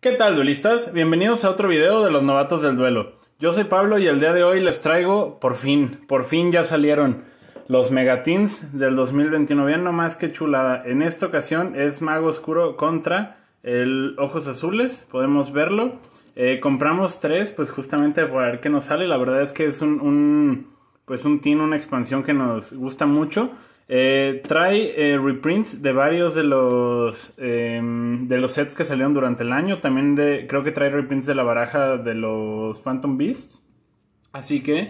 ¿Qué tal duelistas? Bienvenidos a otro video de los novatos del duelo. Yo soy Pablo y el día de hoy les traigo, por fin, por fin ya salieron los Megatins del 2021. No más que chulada. En esta ocasión es Mago Oscuro contra el Ojos Azules, podemos verlo. Eh, compramos tres, pues justamente para ver qué nos sale. La verdad es que es un, pues un team, una expansión que nos gusta mucho. Eh, trae eh, reprints de varios de los em, de los sets que salieron durante el año. También creo que trae reprints de la baraja de los Phantom Beasts. Así que,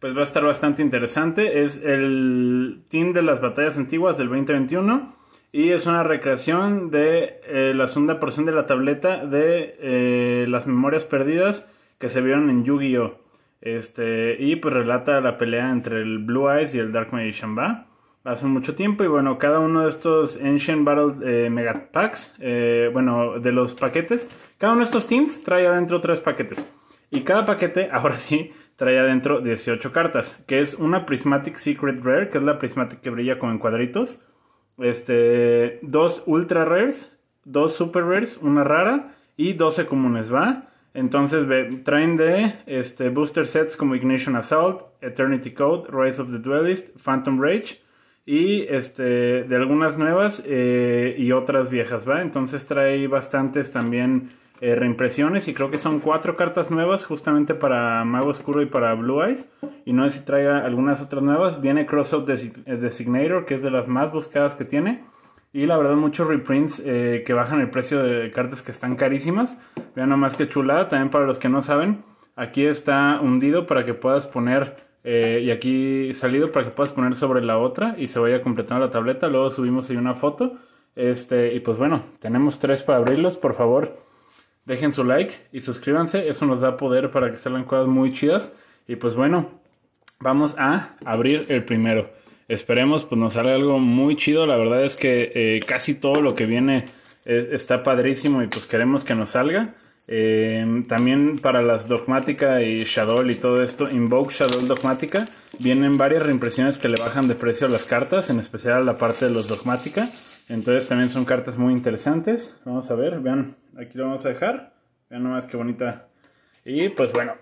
pues va a estar bastante interesante. Es el team de las batallas antiguas del 2021. Y es una recreación de eh, la segunda porción de la tableta de las memorias perdidas que se vieron en Yu-Gi-Oh! Este, y pues relata la pelea entre el Blue Eyes y el Dark Magician Va hace mucho tiempo. Y bueno, cada uno de estos Ancient Battle eh, Mega Packs, eh, bueno, de los paquetes, cada uno de estos teams trae adentro tres paquetes. Y cada paquete, ahora sí, trae adentro 18 cartas, que es una Prismatic Secret Rare, que es la Prismatic que brilla como en cuadritos. Este, dos Ultra Rares, dos Super Rares, una rara y 12 comunes, ¿va? Entonces traen de este, booster sets como Ignition Assault, Eternity Code, Rise of the Duelist, Phantom Rage, y este, de algunas nuevas eh, y otras viejas, ¿va? Entonces trae bastantes también eh, reimpresiones y creo que son cuatro cartas nuevas justamente para Mago Oscuro y para Blue Eyes. Y no sé si traiga algunas otras nuevas. Viene Crossout eh, Designator, que es de las más buscadas que tiene. Y la verdad, muchos reprints que bajan el precio de cartas que están carísimas. Vean nomás que chulada. También para los que no saben, aquí está hundido para que puedas poner eh, y aquí salido para que puedas poner sobre la otra y se vaya completando la tableta. Luego subimos ahí una foto. Este, y pues bueno, tenemos tres para abrirlos. Por favor, dejen su like y suscríbanse. Eso nos da poder para que salgan cosas muy chidas. Y pues bueno, vamos a abrir el primero. Esperemos pues nos salga algo muy chido. La verdad es que eh, casi todo lo que viene eh, está padrísimo y pues queremos que nos salga. Em, también para las Dogmática y Shadow y todo esto, Invoke Shadow Dogmática, vienen varias reimpresiones que le bajan de precio a las cartas, en especial la parte de los Dogmática. Entonces también son cartas muy interesantes. Vamos a ver, vean, aquí lo vamos a dejar. Vean nomás qué bonita. Y pues bueno,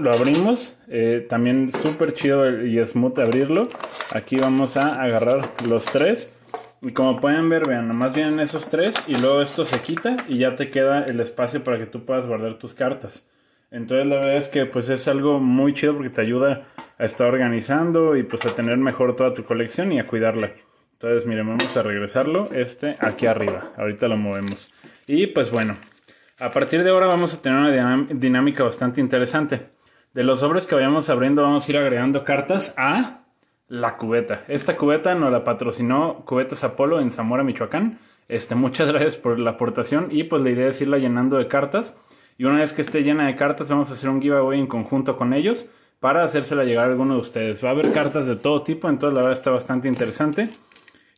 lo abrimos. Eh, también súper chido y smooth abrirlo. Aquí vamos a agarrar los tres. Y como pueden ver, vean, nomás vienen esos tres y luego esto se quita y ya te queda el espacio para que tú puedas guardar tus cartas. Entonces la verdad es que pues es algo muy chido porque te ayuda a estar organizando y pues a tener mejor toda tu colección y a cuidarla. Entonces miren, vamos a regresarlo este aquí arriba. Ahorita lo movemos. Y pues bueno, a partir de ahora vamos a tener una dinámica bastante interesante. De los sobres que vayamos abriendo vamos a ir agregando cartas a la cubeta. Esta cubeta nos la patrocinó Cubetas Apolo en Zamora, Michoacán. Este, muchas gracias por la aportación y pues la idea es irla llenando de cartas. Y una vez que esté llena de cartas vamos a hacer un giveaway en conjunto con ellos para hacérsela llegar a alguno de ustedes. Va a haber cartas de todo tipo, entonces la verdad está bastante interesante.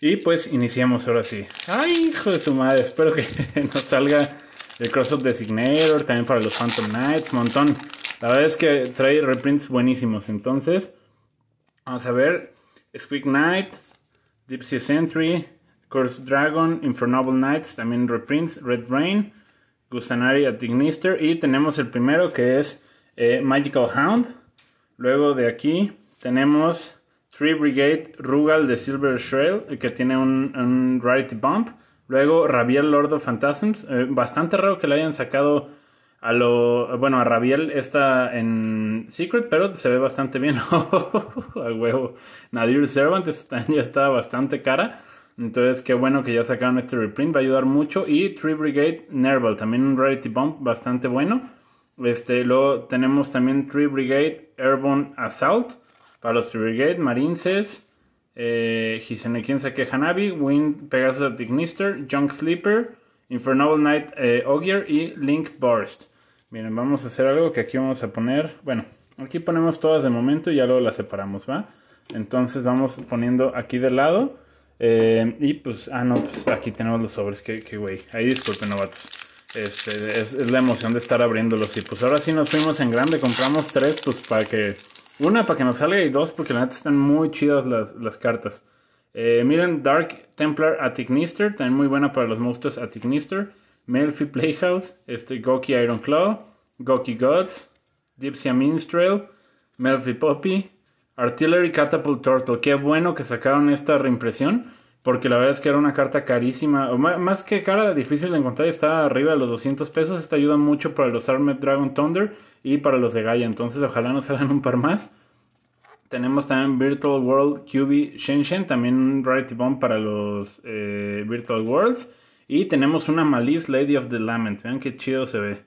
Y pues iniciamos ahora sí. ¡Ay, hijo de su madre! Espero que nos salga el Cross of Designator, también para los Phantom Knights, montón. La verdad es que trae reprints buenísimos, entonces... Vamos a ver. Squeak Knight, Deep Sea Sentry, Curse Dragon, Infernoble Knights, también reprints, Red Rain, Gusanari at Y tenemos el primero que es eh, Magical Hound. Luego de aquí tenemos Tree Brigade Rugal de Silver Shell, que tiene un, Rarity Bump. Luego Rabiel, Lord of Phantasms. Eh, bastante raro que le hayan sacado a lo. Bueno, a Rabiel está en Secret, pero se ve bastante bien. al oh, huevo. Nadir Servant está, ya está bastante cara. Entonces, qué bueno que ya sacaron este reprint. Va a ayudar mucho. Y Tree Brigade Nerval, también un Rarity Bomb bastante bueno. Este, luego tenemos también Tree Brigade Airborne Assault. Para los Tree Brigade, Marineses Eh, que Hanabi, Wind Pegasus of Junk Sleeper. Infernal Knight eh, Ogier y Link Burst. Miren, vamos a hacer algo que aquí vamos a poner. Bueno, aquí ponemos todas de momento y ya luego las separamos, ¿va? Entonces vamos poniendo aquí de lado. Eh, y pues, ah, no, pues aquí tenemos los sobres. Que güey. Ahí disculpen, novatos. Este, es, la emoción de estar abriéndolos. Y pues ahora sí nos fuimos en grande. Compramos tres, pues para que. Una, para que nos salga. Y dos, porque la neta están muy chidas las, las cartas. Eh, miren, Dark Templar Attic también muy buena para los monstruos Attic Melfi Playhouse, este, Goki Iron Claw, Goki Gods, Dipsia Minstrel, Melfi Poppy, Artillery Catapult Turtle. Qué bueno que sacaron esta reimpresión, porque la verdad es que era una carta carísima, o más que cara, difícil de encontrar, está arriba de los 200 pesos. Esta ayuda mucho para los Armed Dragon Thunder y para los de Gaia, entonces ojalá nos salgan un par más. Tenemos también Virtual World QB Shenzhen, también un Rarity Bomb para los eh, Virtual Worlds. Y tenemos una Malice Lady of the Lament. Vean qué chido se ve.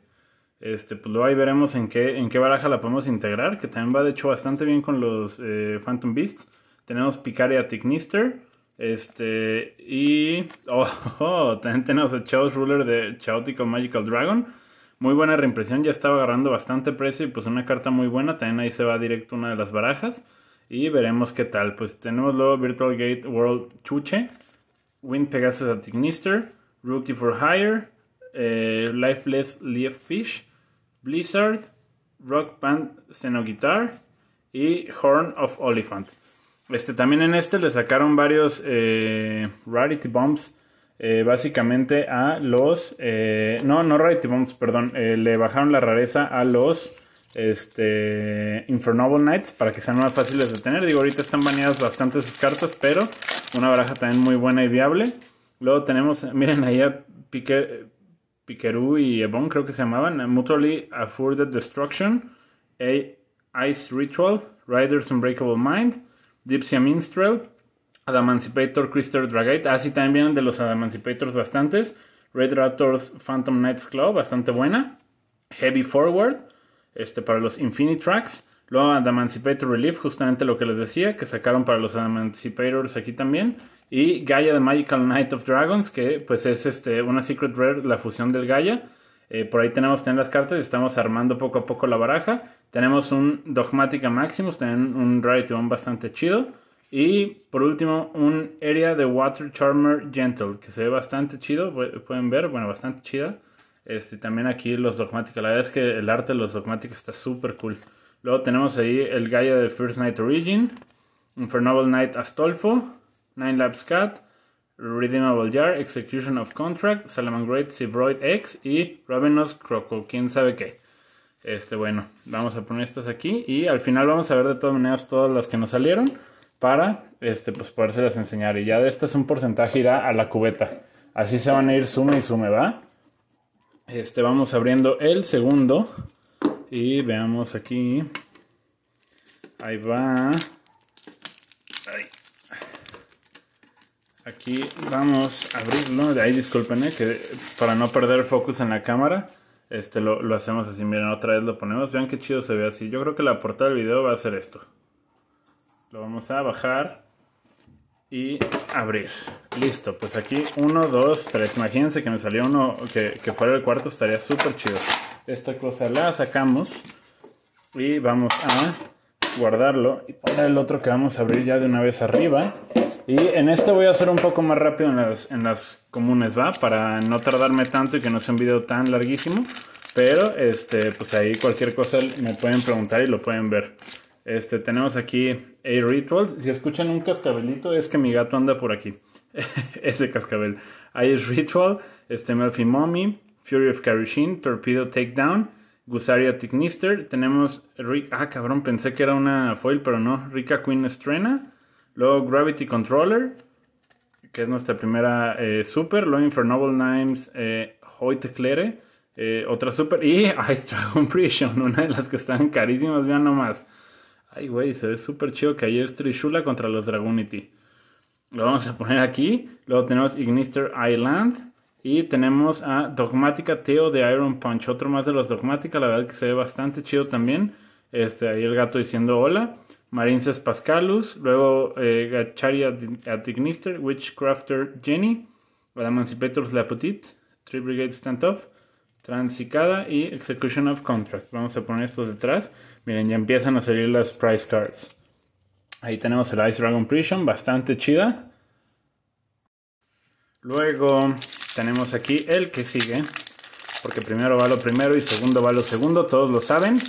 Este, pues luego ahí veremos en qué, en qué baraja la podemos integrar, que también va de hecho bastante bien con los eh, Phantom Beasts. Tenemos Picaria Tignister. Este, y. Oh, oh, oh, también tenemos a Chaos Ruler de Chaotic Magical Dragon. Muy buena reimpresión, ya estaba agarrando bastante precio y pues una carta muy buena. También ahí se va directo una de las barajas. Y veremos qué tal. Pues tenemos luego Virtual Gate World Chuche. Wind Pegasus at Ignister. Rookie for Hire. Eh, Lifeless Leaf Fish. Blizzard. Rock Band Guitar y Horn of Oliphant. Este, también en este le sacaron varios eh, Rarity Bombs eh, básicamente a los... Eh, no, no Rarity perdón. Eh, le bajaron la rareza a los este, Infernoble Knights para que sean más fáciles de tener. Digo, ahorita están baneadas bastante sus cartas, pero una baraja también muy buena y viable. Luego tenemos, miren ahí a y Ebon, creo que se llamaban. Mutually Afforded Destruction, a Ice Ritual, Riders Unbreakable Mind, Dipsia Minstrel, Adamancipator, Crystal Dragate. Ah, también vienen de los Adamancipators bastantes. Red Raptors, Phantom Knights Claw bastante buena. Heavy Forward, este, para los Infinite Tracks. Luego Adamancipator Relief, justamente lo que les decía, que sacaron para los Adamancipators aquí también. Y Gaia de Magical Knight of Dragons, que pues es este, una Secret Rare, la fusión del Gaia. Eh, por ahí tenemos también las cartas y estamos armando poco a poco la baraja. Tenemos un Dogmatica Maximus, también un Rarity One bastante chido. Y por último, un Area de Water Charmer Gentle, que se ve bastante chido, pueden ver, bueno, bastante chida. Este, también aquí los dogmatic, la verdad es que el arte de los dogmatic está súper cool. Luego tenemos ahí el Gaia de First Night Origin, Infernoble Knight Astolfo, Nine Labs Cat, Redeemable Jar, Execution of Contract, great Zebroid X y Ravenous Croco, quién sabe qué. Este, bueno, vamos a poner estas aquí y al final vamos a ver de todas maneras todas las que nos salieron para este, pues, enseñar. Y ya de este es un porcentaje irá a la cubeta. Así se van a ir suma y suma ¿va? Este, vamos abriendo el segundo. Y veamos aquí. Ahí va. Aquí vamos a abrirlo. De ahí disculpen, que para no perder focus en la cámara. Este lo, lo hacemos así. Miren, otra vez lo ponemos. Vean qué chido se ve así. Yo creo que la portada del video va a ser esto. Lo vamos a bajar y abrir. Listo, pues aquí uno, dos, tres. Imagínense que me salió uno que, fuera el cuarto, estaría súper chido. Esta cosa la sacamos y vamos a guardarlo. Y para el otro que vamos a abrir ya de una vez arriba. Y en este voy a hacer un poco más rápido en las, en las comunes, ¿va? Para no tardarme tanto y que no sea un video tan larguísimo. Pero, este, pues ahí cualquier cosa me pueden preguntar y lo pueden ver. Este, tenemos aquí A-Rituals. Si escuchan un cascabelito, es que mi gato anda por aquí. Ese cascabel. A-Ritual, este, Melfi Mommy, Fury of Karishin, Torpedo Takedown, Gusaria Tignister. Tenemos. Rick. Ah, cabrón, pensé que era una foil, pero no. Rica Queen Estrena. Luego Gravity Controller, que es nuestra primera eh, super. Luego Infernoble Nimes, eh, Hoy Hoyt eh, otra super. Y Ice Dragon Prison, una de las que están carísimas, vean nomás. Ay, güey, se ve súper chido que ayer es Trishula contra los Dragonity. Lo vamos a poner aquí. Luego tenemos Ignister Island. Y tenemos a dogmática Teo de Iron Punch. Otro más de los Dogmatica. La verdad que se ve bastante chido también. Este, ahí el gato diciendo hola. Marinces Pascalus. Luego eh, Gachari at, Ignister. Witchcrafter Jenny. Emancipators Petite. Tree Brigade Standoff. Transicada y Execution of Contract. Vamos a poner estos detrás. Miren, ya empiezan a salir las price cards. Ahí tenemos el Ice Dragon Prison, bastante chida. Luego tenemos aquí el que sigue, porque primero va lo primero y segundo va lo segundo, todos lo saben.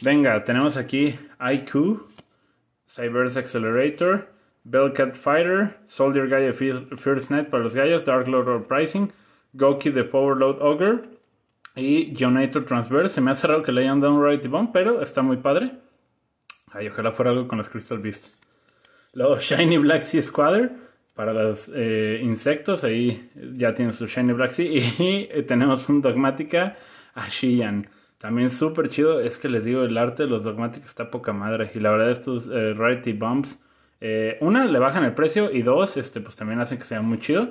Venga, tenemos aquí IQ, Cybers Accelerator, Bellcat Fighter, Soldier Guy First Net para los gallos, Dark Lord Pricing, Goki the Load Ogre, y United Transverse. Se me hace raro que le hayan dado un Rarity Bomb, pero está muy padre. Ay, ojalá fuera algo con los Crystal Beasts. Luego Shiny Black Sea Squadron para los eh, insectos. Ahí ya tiene su Shiny Black Sea. Y eh, tenemos un Dogmatica Ashiyan. También súper chido. Es que les digo, el arte de los Dogmatic está poca madre. Y la verdad, estos eh, Rarity Bombs. una, le bajan el precio. Y dos, este, pues también hacen que sea muy chido.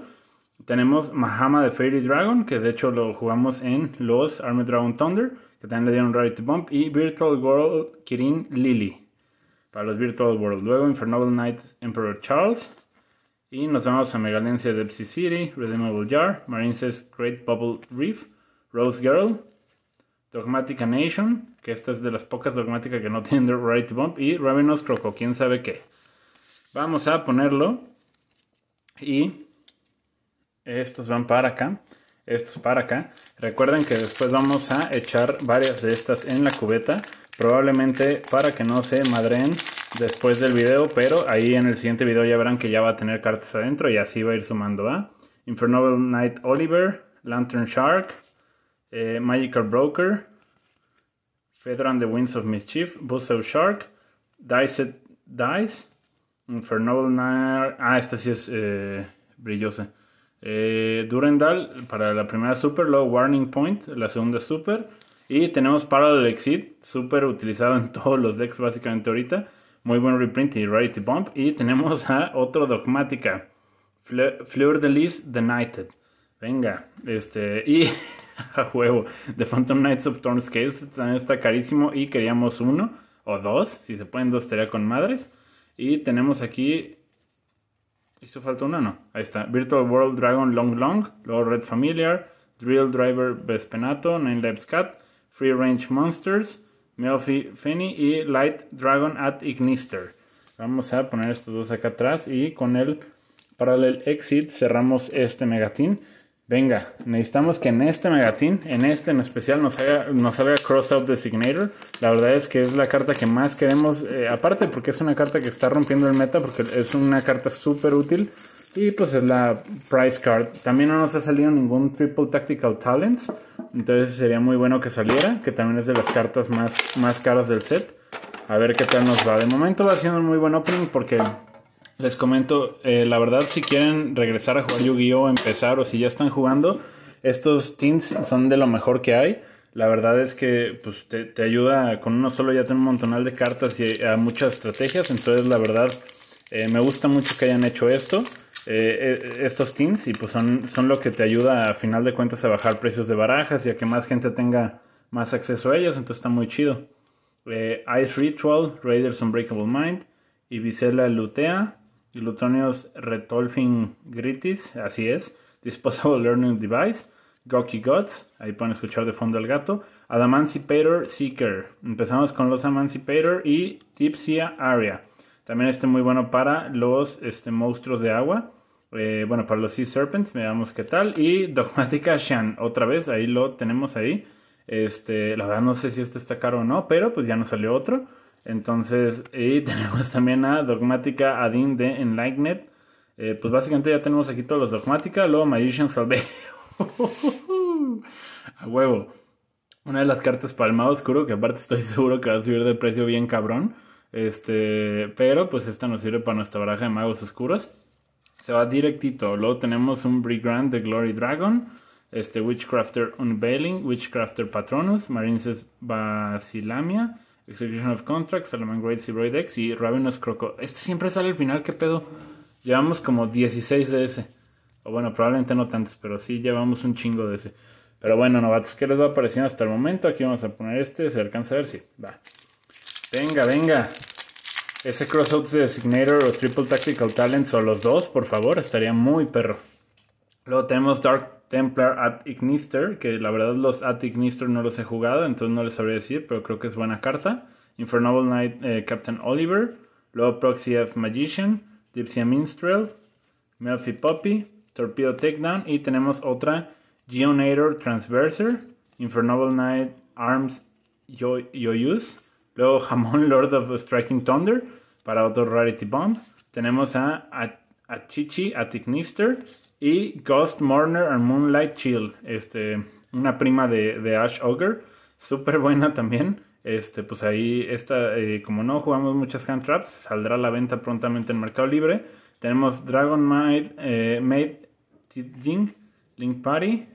Tenemos Mahama de Fairy Dragon, que de hecho lo jugamos en los Army Dragon Thunder, que también le dieron Rarity Bump, y Virtual World Kirin Lily, para los Virtual World. Luego Infernoble Knight Emperor Charles, y nos vamos a Megalencia de Epsi City, Redeemable Jar, Marine's Great Bubble Reef, Rose Girl, Dogmatica Nation, que esta es de las pocas Dogmatica que no tienen Rarity Bump, y Ravenous Croco, quién sabe qué. Vamos a ponerlo y estos van para acá. Estos para acá. Recuerden que después vamos a echar varias de estas en la cubeta. Probablemente para que no se madren después del video. Pero ahí en el siguiente video ya verán que ya va a tener cartas adentro. Y así va a ir sumando a Infernoble Knight Oliver, Lantern Shark, eh, Magical Broker, Feather and the Winds of Mischief, of Shark, Dice Dice, Infernoble Knight... Ah, esta sí es eh, brillosa. Eh, Durendal para la primera super, luego Warning Point, la segunda super. Y tenemos Parallel Exit, Super utilizado en todos los decks básicamente ahorita. Muy buen reprint y Rarity Bump. Y tenemos a otro Dogmática, Fleur de Lis Knighted. Venga, este, y a juego The Phantom Knights of Torn Scales también está carísimo y queríamos uno o dos, si se pueden dos estaría con madres. Y tenemos aquí Hizo falta una, no. Ahí está. Virtual World Dragon Long Long. Luego Red Familiar. Drill Driver Vespenato. Nine Labs Cat. Free Range Monsters. Melfi Fenny y Light Dragon at Ignister. Vamos a poner estos dos acá atrás y con el Parallel Exit cerramos este megatín. Venga, necesitamos que en este megatín, en este en especial, nos, nos salga Cross Out Designator. La verdad es que es la carta que más queremos, eh, aparte porque es una carta que está rompiendo el meta, porque es una carta súper útil. Y pues es la Price Card. También no nos ha salido ningún Triple Tactical Talents. Entonces sería muy bueno que saliera, que también es de las cartas más, más caras del set. A ver qué tal nos va. De momento va siendo un muy buen opening porque les comento, eh, la verdad, si quieren regresar a jugar Yu-Gi-Oh, empezar o si ya están jugando, estos tins son de lo mejor que hay. La verdad es que pues, te, ayuda con uno solo ya tener un montonal de cartas y eh, a muchas estrategias. Entonces, la verdad, eh, me gusta mucho que hayan hecho esto. estos teams y pues son, son lo que te ayuda a final de cuentas a bajar precios de barajas y a que más gente tenga más acceso a ellas, entonces está muy chido. Ice Ritual, Raiders Unbreakable Mind, y Ibicela Lutea, Lutronios Retolfin Gritis, así es. Disposable Learning Device, Goki Gods, ahí pueden escuchar de fondo al gato. Adamancipator Seeker, empezamos con los Emancipator y Tipsia Aria, También este muy bueno para los este, monstruos de agua. Eh, bueno, para los Sea Serpents, veamos qué tal. Y Dogmatica Shan, otra vez, ahí lo tenemos ahí. Este, la verdad no sé si este está caro o no, pero pues ya nos salió otro. Entonces, y tenemos también a Dogmática Adin de Enlightened. Eh, pues básicamente ya tenemos aquí todos los Dogmática, luego Magician Salve. a huevo. Una de las cartas para el mago oscuro, que aparte estoy seguro que va a subir de precio bien cabrón. Este, pero pues esta nos sirve para nuestra baraja de magos oscuros. Se va directito. Luego tenemos un Brigand de Glory Dragon. Este, Witchcrafter Unveiling, Witchcrafter Patronus, Marines Basilamia. Execution of Contracts, Salomon Great y y Ravenous Croco. Este siempre sale al final, ¿qué pedo? Llevamos como 16 de ese. O bueno, probablemente no tantos, pero sí llevamos un chingo de ese. Pero bueno, novatos, ¿qué les va apareciendo hasta el momento? Aquí vamos a poner este, se alcanza a ver si va. Venga, venga. Ese crossout de Designator o Triple Tactical Talents o los dos, por favor, estaría muy perro. Luego tenemos Dark Templar at Ignister, que la verdad los at Ignister no los he jugado, entonces no les sabría decir, pero creo que es buena carta. Infernoble Knight eh, Captain Oliver, luego Proxy F Magician, Dipsia Minstrel, Melfi Poppy, Torpedo Takedown y tenemos otra Geonator Transverser, Infernoble Knight Arms Yo Yoyus, luego Jamón Lord of Striking Thunder para otro Rarity Bomb. Tenemos a, a, a Chichi at Ignister, y Ghost, Mourner and Moonlight Chill, este, una prima de, Ash Ogre, súper buena también. Este, pues ahí, está. Eh, como no jugamos muchas hand traps, saldrá a la venta prontamente en Mercado Libre. Tenemos Dragon Maid, eh, Maid Jing, Link Party,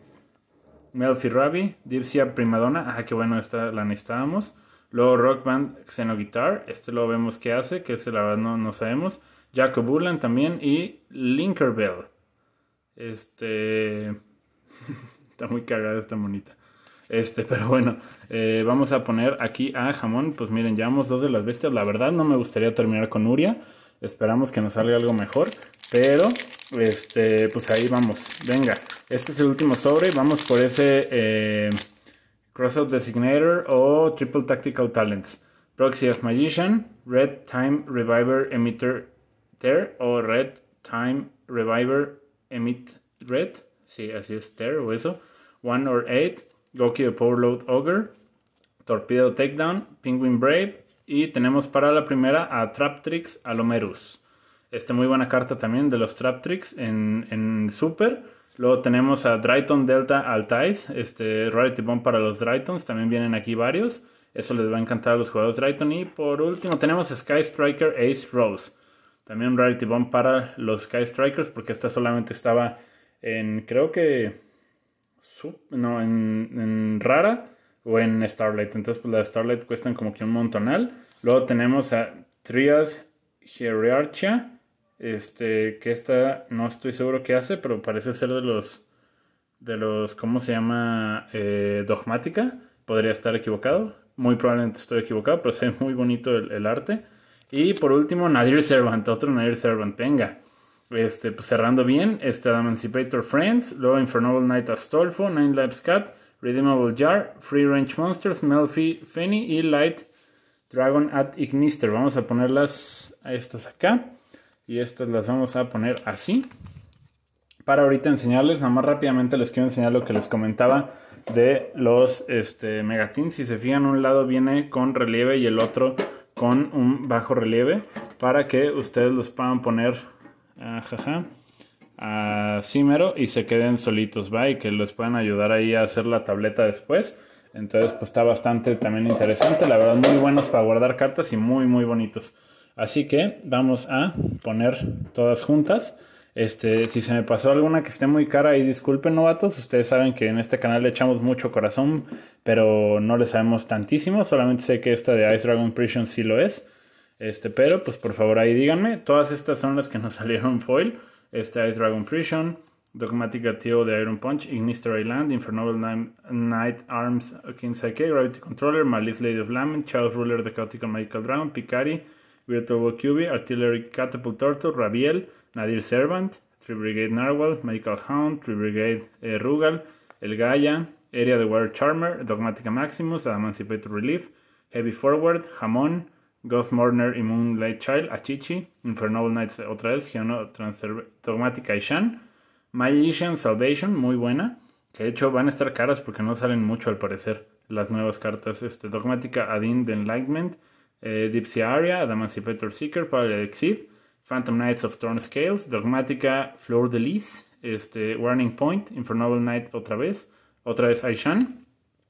Melfi Rabi, Dipsia Primadonna. Ah, qué bueno, esta la necesitábamos. Luego Rock Band Xenoguitar. Este lo vemos qué hace, que se la verdad no, no sabemos. Jacob Burland también. Y Linkerbell. Este. está muy cagada esta monita. Este, pero bueno, eh, vamos a poner aquí a jamón. Pues miren, llevamos dos de las bestias. La verdad, no me gustaría terminar con Uria. Esperamos que nos salga algo mejor. Pero, este, pues ahí vamos. Venga, este es el último sobre. Vamos por ese eh, Crossout Designator o Triple Tactical Talents. Proxy of Magician, Red Time Reviver Emitter o Red Time Reviver emit red, sí, así es Terror o eso, one or eight, Goki de Powerload Ogre, Torpedo Takedown, Penguin Brave y tenemos para la primera a Trap Tricks Alomerus. esta muy buena carta también de los Trap en, en Super. Luego tenemos a Dryton Delta Altais, este Rarity Bomb para los Drytons, también vienen aquí varios. Eso les va a encantar a los jugadores drayton Y por último tenemos Sky Striker Ace Rose. También un Rarity Bomb para los Sky Strikers, porque esta solamente estaba en, creo que, no, en, rara o en Starlight. Entonces, pues las Starlight cuestan como que un montonal. Luego tenemos a Trias Hierarchia, este, que esta no estoy seguro qué hace, pero parece ser de los, de los, ¿cómo se llama? Eh, dogmática. Podría estar equivocado. Muy probablemente estoy equivocado, pero es muy bonito el arte. Y por último, Nadir Servant, otro Nadir Servant, venga. Este, pues cerrando bien, este Emancipator Friends, luego Infernoble Knight Astolfo, Nine Lives Cat, Redeemable Jar, Free Range Monsters, Melfi Fenny y Light Dragon at Ignister. Vamos a ponerlas a estas acá y estas las vamos a poner así. Para ahorita enseñarles, nada más rápidamente les quiero enseñar lo que les comentaba de los este, Megatins. Si se fijan, un lado viene con relieve y el otro con un bajo relieve para que ustedes los puedan poner ah, a así y se queden solitos, ¿va? Y que les puedan ayudar ahí a hacer la tableta después. Entonces, pues está bastante también interesante. La verdad, muy buenos para guardar cartas y muy, muy bonitos. Así que vamos a poner todas juntas. Este, si se me pasó alguna que esté muy cara ahí disculpen novatos, ustedes saben que en este canal le echamos mucho corazón, pero no le sabemos tantísimo, solamente sé que esta de Ice Dragon Prison sí lo es. Este, pero pues por favor ahí díganme, todas estas son las que nos salieron foil, este Ice Dragon Prison, Dogmatic ATO de Iron Punch, Ignister Island, Infernoble Knight Arms King Psyche, Gravity Controller, Malice Lady of Lament, Charles Ruler de Chaotic Magical Dragon, Picari, Virtual QB, Artillery Catapult Turtle, Rabiel, Nadir Servant, Tribrigade Brigade Narwhal, Medical Hound, Tribrigade Brigade eh, Rugal, El Gaia, Area de War Charmer, Dogmatica Maximus, Emancipator Relief, Heavy Forward, Hamon, Ghost Mourner y Moonlight Child, Achichi, Infernal Knights otra vez, Dogmatica y Shan, Magician Salvation, muy buena, que de hecho van a estar caras porque no salen mucho al parecer las nuevas cartas, este, Dogmatica Adin the Enlightenment, eh, Deep Area, Emancipator Seeker, para el Exit, Phantom Knights of Throne Scales, Dogmatica, Flor de Lis, este, Warning Point, Infernoble Knight otra vez, otra vez Aishan,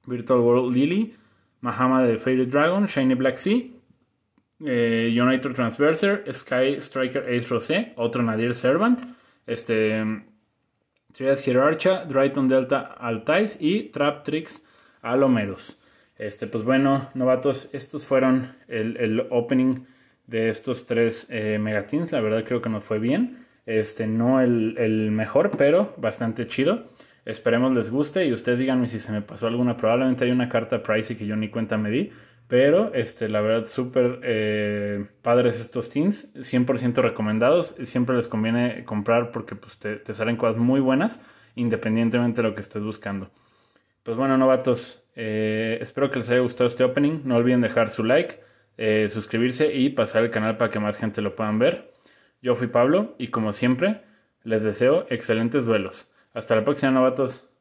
Virtual World Lily, Mahama de Faded Dragon, Shiny Black Sea, eh, United Transverser, Sky Striker Ace Rosé, otro Nadir Servant, este, Trias Hierarcha, Dryton Delta Altais y Trap Tricks Alomeros. Este, pues bueno, novatos, estos fueron el, el opening de estos tres eh, Mega La verdad creo que nos fue bien. Este, no el, el, mejor, pero bastante chido. Esperemos les guste y ustedes díganme si se me pasó alguna. Probablemente hay una carta pricey que yo ni cuenta me di. Pero este, la verdad, súper eh, padres estos teams, 100% recomendados. Siempre les conviene comprar porque pues, te, salen cosas muy buenas, independientemente de lo que estés buscando. Pues bueno, novatos, eh, espero que les haya gustado este opening. No olviden dejar su like, eh, suscribirse y pasar el canal para que más gente lo puedan ver. Yo fui Pablo y como siempre, les deseo excelentes duelos. Hasta la próxima, novatos.